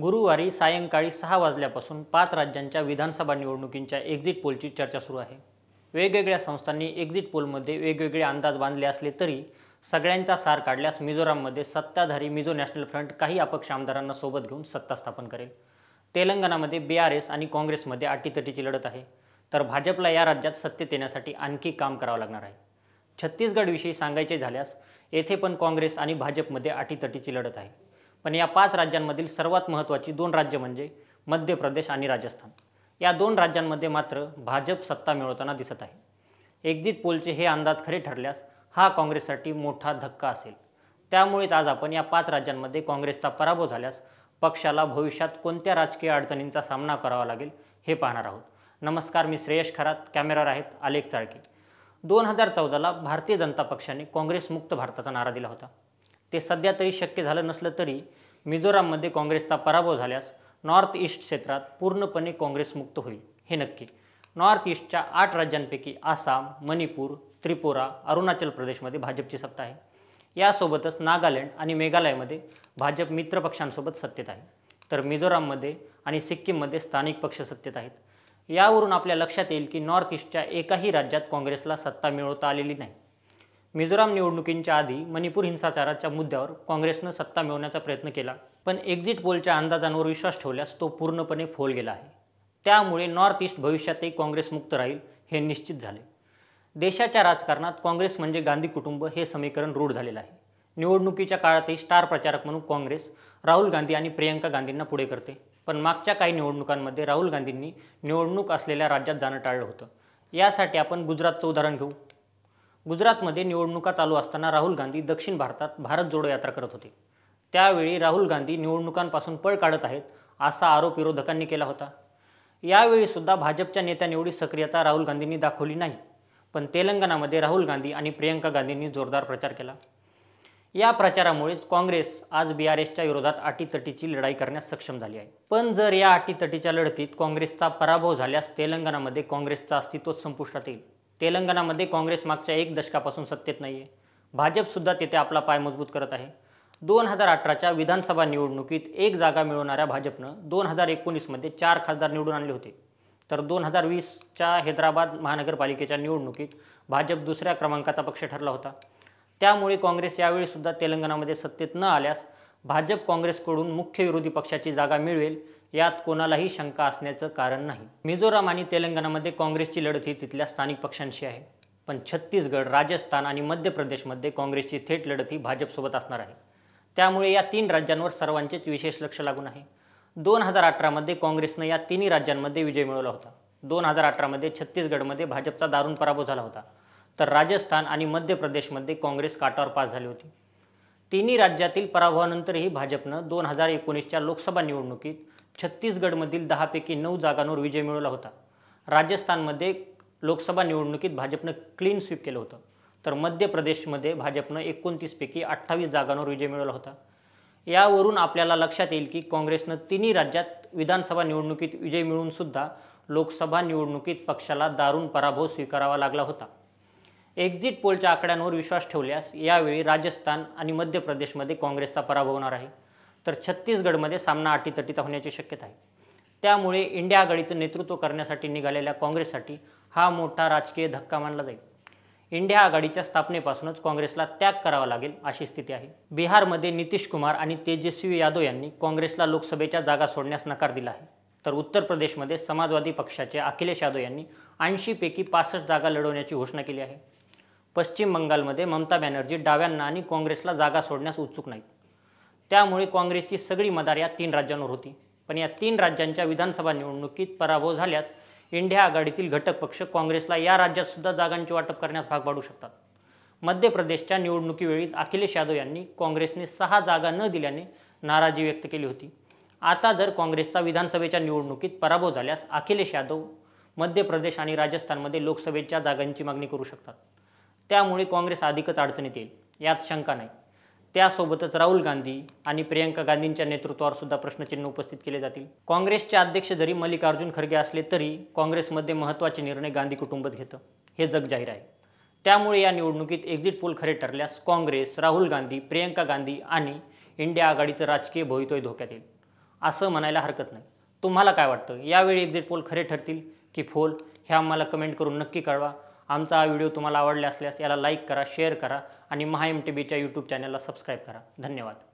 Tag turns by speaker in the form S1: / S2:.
S1: गुरुवारी सायंकाळी सहा वाजल्यापासून पाच राज्यांच्या विधानसभा निवडणुकींच्या एक्झिट पोलची चर्चा सुरू आहे वेगवेगळ्या संस्थांनी एक्झिट पोलमध्ये वेगवेगळे अंदाज बांधले असले तरी सगळ्यांचा सार काढल्यास मिझोराममध्ये सत्ताधारी मिझो नॅशनल फ्रंट काही अपक्ष आमदारांना सोबत घेऊन सत्ता स्थापन करेल तेलंगणामध्ये बी आर एस आणि काँग्रेसमध्ये अटीतटीची लढत आहे तर भाजपला या राज्यात सत्तेत येण्यासाठी आणखी काम करावं लागणार आहे छत्तीसगडविषयी सांगायचे झाल्यास येथे पण काँग्रेस आणि भाजपमध्ये अटीतटीची लढत आहे पण या पाच राज्यांमधील सर्वात महत्त्वाची दोन राज्य म्हणजे मध्य प्रदेश आणि राजस्थान या दोन राज्यांमध्ये मात्र भाजप सत्ता मिळवताना दिसत आहे एक्झिट पोलचे हे अंदाज खरे ठरल्यास हा काँग्रेससाठी मोठा धक्का असेल त्यामुळेच आज आपण या पाच राज्यांमध्ये काँग्रेसचा पराभव झाल्यास पक्षाला भविष्यात कोणत्या राजकीय अडचणींचा सामना करावा लागेल हे पाहणार आहोत नमस्कार मी श्रेयश खरात कॅमेरावर आहेत आलेख चाळके दोन हजार चौदाला भारतीय जनता पक्षाने काँग्रेस मुक्त भारताचा नारा दिला होता ते सध्या तरी शक्य झालं नसलं तरी मिझोराममध्ये काँग्रेसचा पराभव झाल्यास नॉर्थ ईस्ट क्षेत्रात पूर्णपणे काँग्रेसमुक्त होईल हे नक्की नॉर्थ ईस्टच्या आठ राज्यांपैकी आसाम मणिपूर त्रिपुरा अरुणाचल प्रदेशमध्ये भाजपची सत्ता आहे यासोबतच नागालँड आणि मेघालयमध्ये भाजप मित्रपक्षांसोबत सत्तेत आहे तर मिझोराममध्ये आणि सिक्कीममध्ये स्थानिक पक्ष सत्तेत आहेत यावरून आपल्या लक्षात येईल की नॉर्थ ईस्टच्या एकाही राज्यात काँग्रेसला सत्ता मिळवता आलेली नाही मिझोराम निवडणुकींच्या आधी मणिपूर हिंसाचाराच्या मुद्द्यावर काँग्रेसनं सत्ता मिळवण्याचा प्रयत्न केला पण एक्झिट पोलच्या अंदाजांवर विश्वास ठेवल्यास तो पूर्णपणे फोल गेला आहे त्यामुळे नॉर्थ ईस्ट भविष्यातही काँग्रेसमुक्त राहील हे निश्चित झाले देशाच्या राजकारणात काँग्रेस म्हणजे गांधी कुटुंब हे समीकरण रूढ झालेलं आहे निवडणुकीच्या काळातही स्टार प्रचारक म्हणून काँग्रेस राहुल गांधी आणि प्रियंका गांधींना पुढे करते पण मागच्या काही निवडणुकांमध्ये राहुल गांधींनी निवडणूक असलेल्या राज्यात जाणं टाळलं होतं यासाठी आपण गुजरातचं उदाहरण घेऊ गुजरातमध्ये निवडणुका चालू असताना राहुल गांधी दक्षिण भारतात भारत जोडो यात्रा करत होते त्यावेळी राहुल गांधी निवडणुकांपासून पळ काढत आहेत असा आरोप विरोधकांनी केला होता यावेळीसुद्धा सुद्धा भाजपच्या नेत्यांनी एवढी सक्रियता राहुल गांधींनी दाखवली नाही पण तेलंगणामध्ये राहुल गांधी आणि प्रियंका गांधींनी जोरदार प्रचार केला या प्रचारामुळेच काँग्रेस आज बी आर एसच्या विरोधात अटीतटीची लढाई करण्यास सक्षम झाली आहे पण जर या अटीतटीच्या लढतीत काँग्रेसचा पराभव झाल्यास तेलंगणामध्ये काँग्रेसचं अस्तित्व संपुष्टात येईल तेलंगणामध्ये काँग्रेस मागच्या एक दशकापासून सत्तेत नाही आहे भाजपसुद्धा तिथे आपला पाय मजबूत करत आहे दोन हजार अठराच्या विधानसभा निवडणुकीत एक जागा मिळवणाऱ्या भाजपनं दोन हजार एकोणीसमध्ये चार खासदार निवडून आणले होते तर दोन हजार वीसच्या हैदराबाद महानगरपालिकेच्या निवडणुकीत भाजप दुसऱ्या क्रमांकाचा पक्ष ठरला होता त्यामुळे काँग्रेस यावेळीसुद्धा तेलंगणामध्ये सत्तेत न आल्यास भाजप काँग्रेसकडून मुख्य विरोधी पक्षाची जागा मिळवेल यात कोणालाही शंका असण्याचं कारण नाही मिझोराम आणि तेलंगणामध्ये काँग्रेसची लढत ही तिथल्या स्थानिक पक्षांशी आहे पण छत्तीसगड राजस्थान आणि मध्य प्रदेशमध्ये काँग्रेसची थेट लढत ही भाजपसोबत असणार आहे त्यामुळे या तीन राज्यांवर सर्वांचेच विशेष लक्ष लागून आहे दोन हजार अठरामध्ये काँग्रेसनं या तिन्ही राज्यांमध्ये विजय मिळवला होता दोन हजार अठरामध्ये छत्तीसगडमध्ये भाजपचा दारुण पराभव झाला होता तर राजस्थान आणि मध्य प्रदेशमध्ये काँग्रेस काटावर पास झाली होती तिन्ही राज्यातील पराभवानंतरही भाजपनं दोन हजार एकोणीसच्या लोकसभा निवडणुकीत छत्तीसगडमधील दहापैकी नऊ जागांवर विजय मिळवला होता राजस्थानमध्ये लोकसभा निवडणुकीत भाजपनं क्लीन स्वीप केलं होतं तर मध्य प्रदेशमध्ये भाजपनं एकोणतीसपैकी अठ्ठावीस जागांवर विजय मिळवला होता यावरून आपल्याला लक्षात येईल की काँग्रेसनं तिन्ही राज्यात विधानसभा निवडणुकीत विजय मिळवूनसुद्धा लोकसभा निवडणुकीत पक्षाला दारुण पराभव स्वीकारावा लागला होता एक्झिट पोलच्या आकड्यांवर विश्वास ठेवल्यास यावेळी राजस्थान आणि मध्य प्रदेशमध्ये काँग्रेसचा पराभव होणार आहे तर छत्तीसगडमध्ये सामना अटीतटीचा होण्याची शक्यता आहे त्यामुळे इंडिया आघाडीचं नेतृत्व करण्यासाठी निघालेल्या काँग्रेससाठी हा मोठा राजकीय धक्का मानला जाईल इंडिया आघाडीच्या स्थापनेपासूनच काँग्रेसला त्याग करावा लागेल अशी स्थिती आहे बिहारमध्ये नितीश कुमार आणि तेजस्वी यादव यांनी काँग्रेसला लोकसभेच्या जागा सोडण्यास नकार दिला आहे तर उत्तर प्रदेशमध्ये समाजवादी पक्षाचे अखिलेश यादव यांनी ऐंशीपैकी पासष्ट जागा लढवण्याची घोषणा केली आहे पश्चिम बंगालमध्ये ममता बॅनर्जी डाव्यांना आणि काँग्रेसला जागा सोडण्यास उत्सुक नाहीत त्यामुळे काँग्रेसची सगळी मदार या तीन राज्यांवर होती पण या तीन राज्यांच्या विधानसभा निवडणुकीत पराभव झाल्यास इंडिया आघाडीतील घटक पक्ष काँग्रेसला या राज्यात सुद्धा जागांचे वाटप करण्यास भाग पाडू शकतात मध्य प्रदेशच्या निवडणुकीवेळी अखिलेश यादव यांनी काँग्रेसने सहा जागा न दिल्याने नाराजी व्यक्त केली होती आता जर काँग्रेसचा विधानसभेच्या निवडणुकीत पराभव झाल्यास अखिलेश यादव मध्य प्रदेश आणि राजस्थानमध्ये लोकसभेच्या जागांची मागणी करू शकतात त्यामुळे काँग्रेस अधिकच अडचणीत येईल यात शंका नाही त्यासोबतच राहुल गांधी आणि प्रियंका गांधींच्या नेतृत्वावर सुद्धा प्रश्नचिन्ह उपस्थित केले जातील काँग्रेसचे अध्यक्ष जरी मल्लिकार्जुन खरगे असले तरी काँग्रेसमध्ये महत्त्वाचे निर्णय गांधी कुटुंबच घेतं हे जग जाहीर आहे त्यामुळे या निवडणुकीत एक्झिट पोल खरे ठरल्यास काँग्रेस राहुल गांधी प्रियंका गांधी आणि इंडिया आघाडीचं राजकीय भवितव्य धोक्यात येईल असं म्हणायला हरकत नाही तुम्हाला काय वाटतं यावेळी एक्झिट पोल खरे ठरतील की फोल हे आम्हाला कमेंट करून नक्की कळवा आमचा हा व्हिडिओ तुम्हाला आवडला असल्यास याला लाईक करा शेअर करा आणि महा एम टी बीच्या यूट्यूब चॅनलला सबस्क्राईब करा धन्यवाद